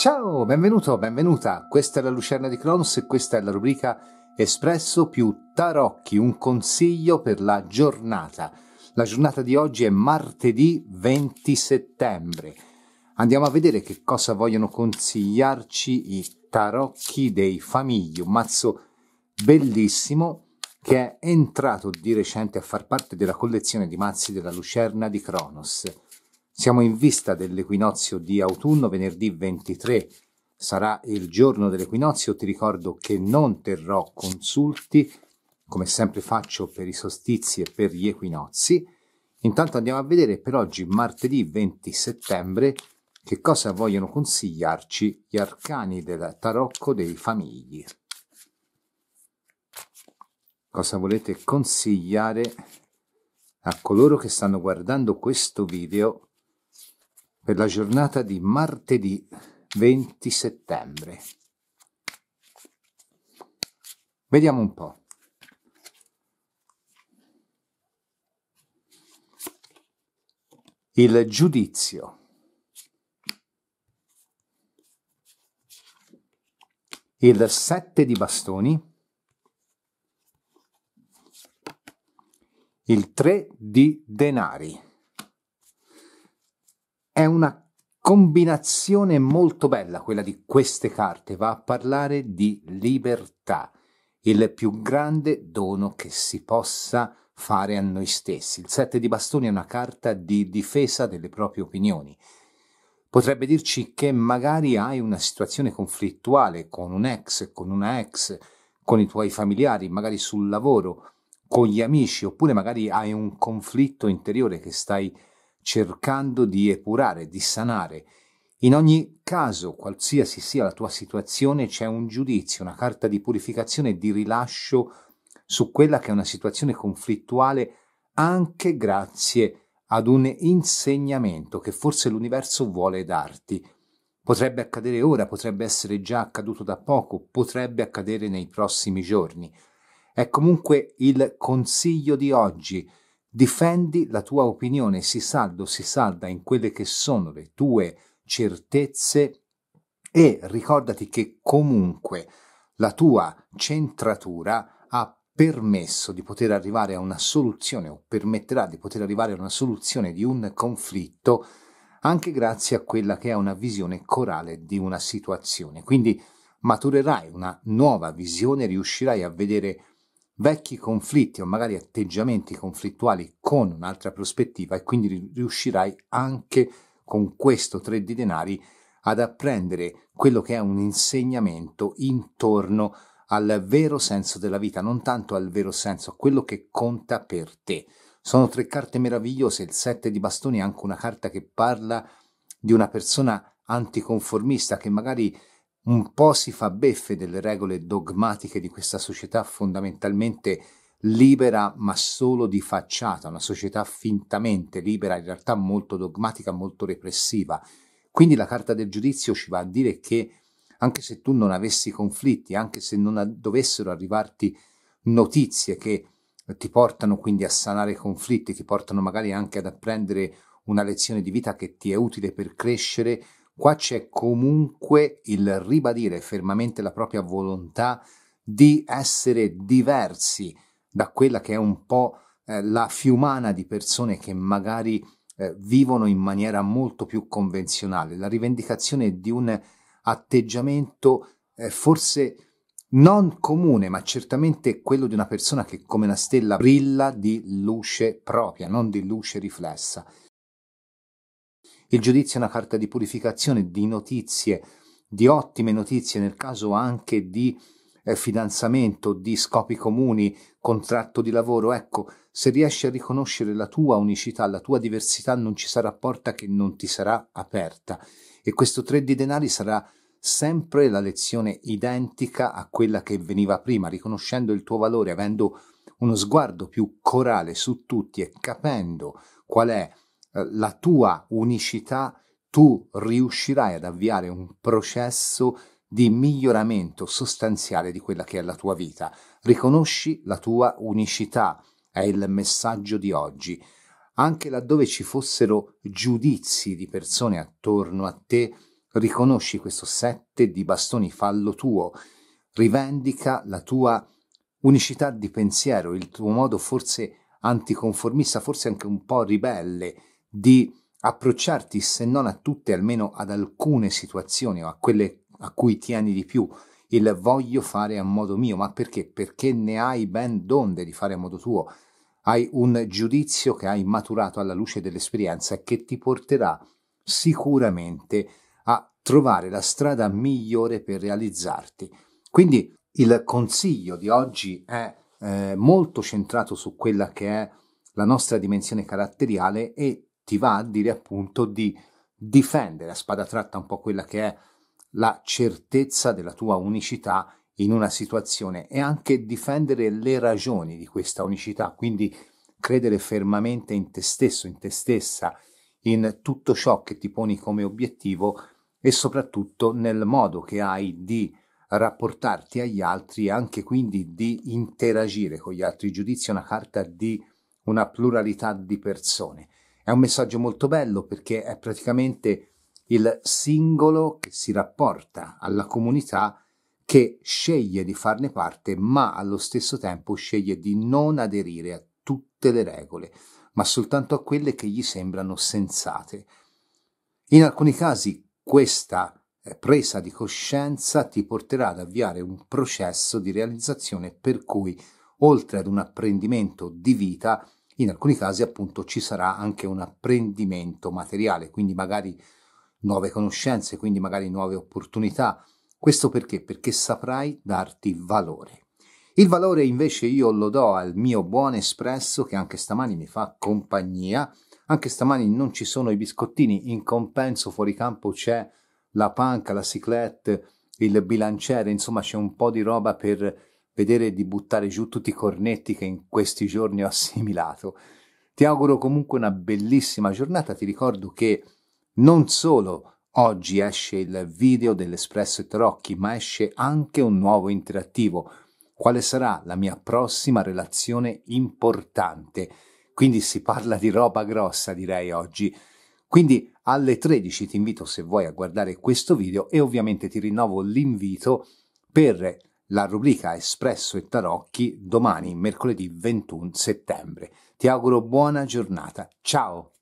Ciao, benvenuto, benvenuta. Questa è la Lucerna di Cronos e questa è la rubrica Espresso più Tarocchi, un consiglio per la giornata. La giornata di oggi è martedì 20 settembre. Andiamo a vedere che cosa vogliono consigliarci i tarocchi dei famigli, un mazzo bellissimo che è entrato di recente a far parte della collezione di mazzi della Lucerna di Cronos. Siamo in vista dell'equinozio di autunno, venerdì 23 sarà il giorno dell'equinozio, ti ricordo che non terrò consulti, come sempre faccio per i sostizi e per gli equinozi. Intanto andiamo a vedere per oggi, martedì 20 settembre, che cosa vogliono consigliarci gli arcani del tarocco dei famigli. Cosa volete consigliare a coloro che stanno guardando questo video per la giornata di martedì 20 settembre. Vediamo un po'. Il giudizio. Il sette di bastoni. Il tre di denari. È una combinazione molto bella quella di queste carte, va a parlare di libertà, il più grande dono che si possa fare a noi stessi. Il sette di bastoni è una carta di difesa delle proprie opinioni. Potrebbe dirci che magari hai una situazione conflittuale con un ex, con una ex, con i tuoi familiari, magari sul lavoro, con gli amici, oppure magari hai un conflitto interiore che stai cercando di epurare, di sanare. In ogni caso, qualsiasi sia la tua situazione, c'è un giudizio, una carta di purificazione e di rilascio su quella che è una situazione conflittuale anche grazie ad un insegnamento che forse l'universo vuole darti. Potrebbe accadere ora, potrebbe essere già accaduto da poco, potrebbe accadere nei prossimi giorni. È comunque il consiglio di oggi Difendi la tua opinione, si saldo, si salda in quelle che sono le tue certezze e ricordati che comunque la tua centratura ha permesso di poter arrivare a una soluzione o permetterà di poter arrivare a una soluzione di un conflitto anche grazie a quella che è una visione corale di una situazione. Quindi maturerai una nuova visione, riuscirai a vedere vecchi conflitti o magari atteggiamenti conflittuali con un'altra prospettiva e quindi riuscirai anche con questo tre di denari ad apprendere quello che è un insegnamento intorno al vero senso della vita, non tanto al vero senso, a quello che conta per te. Sono tre carte meravigliose, il sette di bastoni è anche una carta che parla di una persona anticonformista che magari un po' si fa beffe delle regole dogmatiche di questa società fondamentalmente libera ma solo di facciata, una società fintamente libera, in realtà molto dogmatica, molto repressiva. Quindi la carta del giudizio ci va a dire che anche se tu non avessi conflitti, anche se non dovessero arrivarti notizie che ti portano quindi a sanare conflitti, ti portano magari anche ad apprendere una lezione di vita che ti è utile per crescere, Qua c'è comunque il ribadire fermamente la propria volontà di essere diversi da quella che è un po' eh, la fiumana di persone che magari eh, vivono in maniera molto più convenzionale, la rivendicazione di un atteggiamento eh, forse non comune, ma certamente quello di una persona che come una stella brilla di luce propria, non di luce riflessa. Il giudizio è una carta di purificazione, di notizie, di ottime notizie, nel caso anche di eh, fidanzamento, di scopi comuni, contratto di lavoro. Ecco, se riesci a riconoscere la tua unicità, la tua diversità, non ci sarà porta che non ti sarà aperta. E questo tre di denari sarà sempre la lezione identica a quella che veniva prima, riconoscendo il tuo valore, avendo uno sguardo più corale su tutti e capendo qual è eh, la tua unicità, tu riuscirai ad avviare un processo di miglioramento sostanziale di quella che è la tua vita. Riconosci la tua unicità, è il messaggio di oggi. Anche laddove ci fossero giudizi di persone attorno a te, riconosci questo sette di bastoni, fallo tuo, rivendica la tua unicità di pensiero, il tuo modo forse anticonformista, forse anche un po' ribelle di approcciarti, se non a tutte, almeno ad alcune situazioni o a quelle a cui tieni di più, il voglio fare a modo mio, ma perché? Perché ne hai ben donde di fare a modo tuo. Hai un giudizio che hai maturato alla luce dell'esperienza e che ti porterà sicuramente a trovare la strada migliore per realizzarti. Quindi il consiglio di oggi è eh, molto centrato su quella che è la nostra dimensione caratteriale e ti va a dire appunto di difendere a spada tratta un po' quella che è la certezza della tua unicità in una situazione e anche difendere le ragioni di questa unicità, quindi credere fermamente in te stesso, in te stessa, in tutto ciò che ti poni come obiettivo e soprattutto nel modo che hai di rapportarti agli altri e anche quindi di interagire con gli altri. Il giudizio è una carta di una pluralità di persone è un messaggio molto bello perché è praticamente il singolo che si rapporta alla comunità che sceglie di farne parte ma allo stesso tempo sceglie di non aderire a tutte le regole, ma soltanto a quelle che gli sembrano sensate. In alcuni casi questa eh, presa di coscienza ti porterà ad avviare un processo di realizzazione per cui, oltre ad un apprendimento di vita, in alcuni casi appunto ci sarà anche un apprendimento materiale, quindi magari nuove conoscenze, quindi magari nuove opportunità. Questo perché? Perché saprai darti valore. Il valore invece io lo do al mio buon espresso che anche stamani mi fa compagnia. Anche stamani non ci sono i biscottini, in compenso fuori campo c'è la panca, la ciclette, il bilanciere, insomma c'è un po' di roba per vedere di buttare giù tutti i cornetti che in questi giorni ho assimilato. Ti auguro comunque una bellissima giornata, ti ricordo che non solo oggi esce il video dell'Espresso e Tarocchi, ma esce anche un nuovo interattivo. Quale sarà la mia prossima relazione importante? Quindi si parla di roba grossa, direi oggi. Quindi alle 13 ti invito se vuoi a guardare questo video e ovviamente ti rinnovo l'invito per la rubrica Espresso e Tarocchi domani, mercoledì 21 settembre. Ti auguro buona giornata. Ciao!